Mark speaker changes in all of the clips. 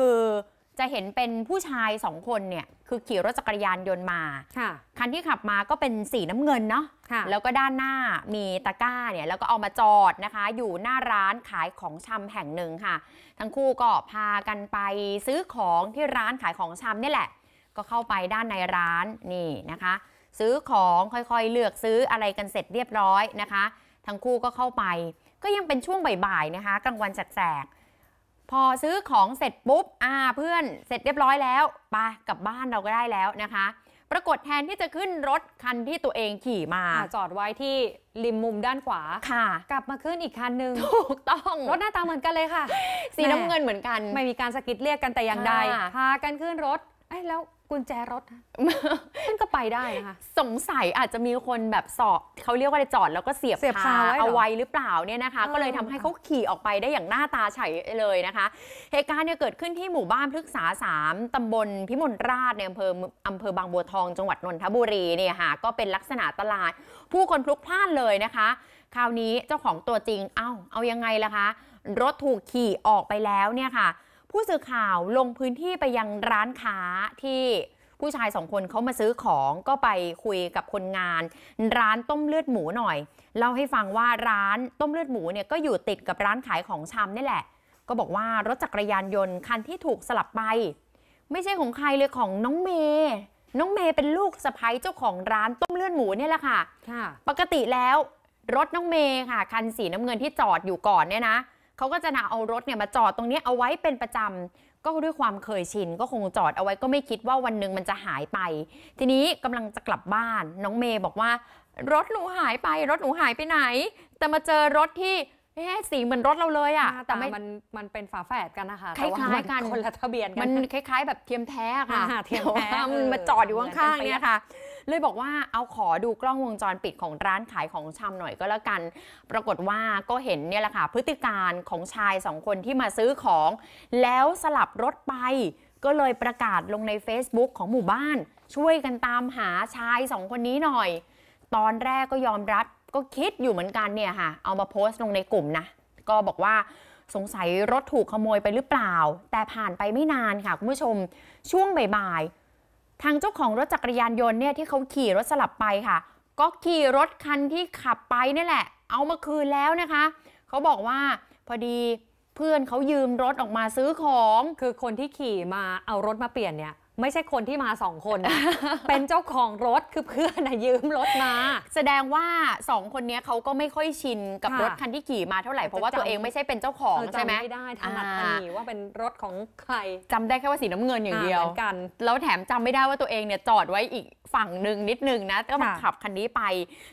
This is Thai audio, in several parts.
Speaker 1: คือจะเห็นเป็นผู้ชายสองคนเนี่ยคือขี่รถจักรยานยนต์มาคันที่ขับมาก็เป็นสีน้ำเงินเนาะะแล้วก็ด้านหน้ามีตะกร้าเนี่ยแล้วก็เอามาจอดนะคะ อยู่หน้าร้านขายของชำแห่งหนึ่งค่ะ ทั้งคู่ก็พากันไป ซื้อของที่ร้านขายของชำนี่แหละ ก็เข้าไปด้านในร้านนี่นะคะ ซื้อของค่อยๆเลือกซื้ออะไรกันเสร็จเรียบร้อยนะคะ ทั้งคู่ก็เข้าไปก็ยังเป็นช่วงบ่ายๆนะคะกลางวันแสกพอซื้อของเสร็จปุ๊บ อ่า เพื่อนเสร็จเรียบร้อยแล้ว ไปกลับบ้านเราก็ได้แล้วนะคะ ปรากฏแทนที่จะขึ้นรถคันที่ตัวเองขี่มา จอดไว้ที่ริมมุมด้านขวา ค่ะ กลับมาขึ้นอีกคันหนึ่ง ถูก ต้อง รถหน้าตาเหมือนกันเลยค่ะ สีน้ำเงินเหมือนกัน ไม่มีการสกิดเรียกกันแต่อย่างใด พากันขึ้นรถอแล้วกุญแจรถมันก็ไปได้นะคะสงสัยอาจจะมีคนแบบสอบเขาเรียกว่าจะจอดแล้วก็เสียบเสียบคาเอาไว้หรือเปล่าเนี่ยนะคะ ก็เลยทำให้เขาขี่ออกไปได้อย่างหน้าตาเฉยเลยนะคะ เหตุการณ์เนี่ยเกิดขึ้นที่หมู่บ้านพฤกษาสามตำบลพิมลราชในอำเภออำเภอบางบัวทองจังหวัดนนทบุรีเนี่ยค่ะก็เป็นลักษณะตลาดผู้คนพลุกพล่านเลยนะคะ คราวนี้เจ้าของตัวจริงเอ้า เอายังไงล่ะคะ รถถูกขี่ออกไปแล้วเนี่ยค่ะผู้สื่อข่าวลงพื้นที่ไปยังร้านค้าที่ผู้ชายสองคนเขามาซื้อของก็ไปคุยกับคนงาน ร้านต้มเลือดหมูหน่อยเล่าให้ฟังว่าร้านต้มเลือดหมูเนี่ยก็อยู่ติดกับร้านขายของชำนี่แหละ ก็บอกว่ารถจักรยานยนต์คันที่ถูกสลับไป ไม่ใช่ของใครเลยของน้องเมย์น้องเมย์เป็นลูกสะใภ้เจ้าของร้านต้มเลือดหมูนี่แหละค่ะ ปกติแล้วรถน้องเมย์ค่ะคันสีน้ำเงินที่จอดอยู่ก่อนเนี่ยนะเขาก็จะนาเอารถเนี่ยมาจอดตรงนี้เอาไว้เป็นประจำก็ด้วยความเคยชินก็คงจอดเอาไว้ก็ไม่คิดว่าวันหนึ่งมันจะหายไป ทีนี้กำลังจะกลับบ้านน้องเมย์บอกว่า รถหนูหายไปรถหนูหายไปไหน แต่มาเจอรถที่เอ๊สีเหมือนรถเราเลยอะแต่มันมันเป็นฝาแฝดกันนะคะคล้ายๆกันคนละทะเบียนกันมันคล้าย ๆ แบบเทียมแท้ค่ะเทียมแท้มันมาจอดอยู่ข้างๆเนี่ยค่ะเลยบอกว่าเอาขอดูกล้องวงจรปิดของร้านขายของชำหน่อยก็แล้วกันปรากฏว่าก็เห็นเนี่ยแหละค่ะพฤติการของชายสองคนที่มาซื้อของ แล้วสลับรถไป ก็เลยประกาศลงใน Facebook ของหมู่บ้าน ช่วยกันตามหาชายสองคนนี้หน่อย ตอนแรกก็ยอมรับก็คิดอยู่เหมือนกันเนี่ยค่ะ เอามาโพสต์ลงในกลุ่มนะก็บอกว่าสงสัยรถถูกขโมยไปหรือเปล่า แต่ผ่านไปไม่นานค่ะ คุณผู้ชมช่วงบ่ายทางเจ้าของรถจักรยานยนต์เนี่ยที่เขาขี่รถสลับไปค่ะ ก็ขี่รถคันที่ขับไปนี่แหละเอามาคืนแล้วนะคะ เขาบอกว่าพอดีเพื่อนเขายืมรถออกมาซื้อของคือคนที่ขี่มาเอารถมาเปลี่ยนเนี่ยไม่ใช่คนที่มาสองคน เป็นเจ้าของรถคือเพื่อนยืมรถมา แสดงว่าสองคนนี้เขาก็ไม่ค่อยชินกับรถคันที่ขี่มาเท่าไหร่เพราะว่าตัวเองไม่ใช่เป็นเจ้าของใช่ไหมไม่ได้ถนัดันีว่าเป็นรถของใครจำได้แค่ว่าสีน้ำเงินอย่างเดียวกันแล้วแถมจำไม่ได้ว่าตัวเองเนี่ยจอดไว้อีกฝั่งหนึ่งนิดนึงนะก็มาขับคันนี้ไป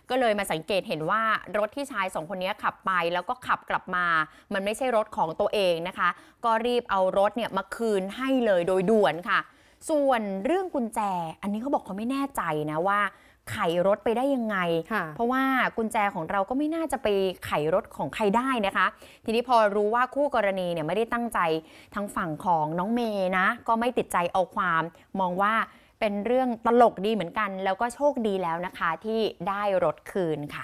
Speaker 1: ก็เลยมาสังเกตเห็นว่ารถที่ชายสองคนนี้ขับไปแล้วก็ขับกลับมามันไม่ใช่รถของตัวเองนะคะ ก็รีบเอารถเนี่ยมาคืนให้เลยโดยด่วนค่ะส่วนเรื่องกุญแจอันนี้เขาบอกเขาไม่แน่ใจนะว่าไขรถไปได้ยังไงเพราะว่ากุญแจของเราก็ไม่น่าจะไปไขรถของใครได้นะคะ ทีนี้พอรู้ว่าคู่กรณีเนี่ยไม่ได้ตั้งใจทางฝั่งของน้องเมย์นะ ก็ไม่ติดใจเอาความ มองว่าเป็นเรื่องตลกดีเหมือนกัน แล้วก็โชคดีแล้วนะคะ ที่ได้รถคืนค่ะ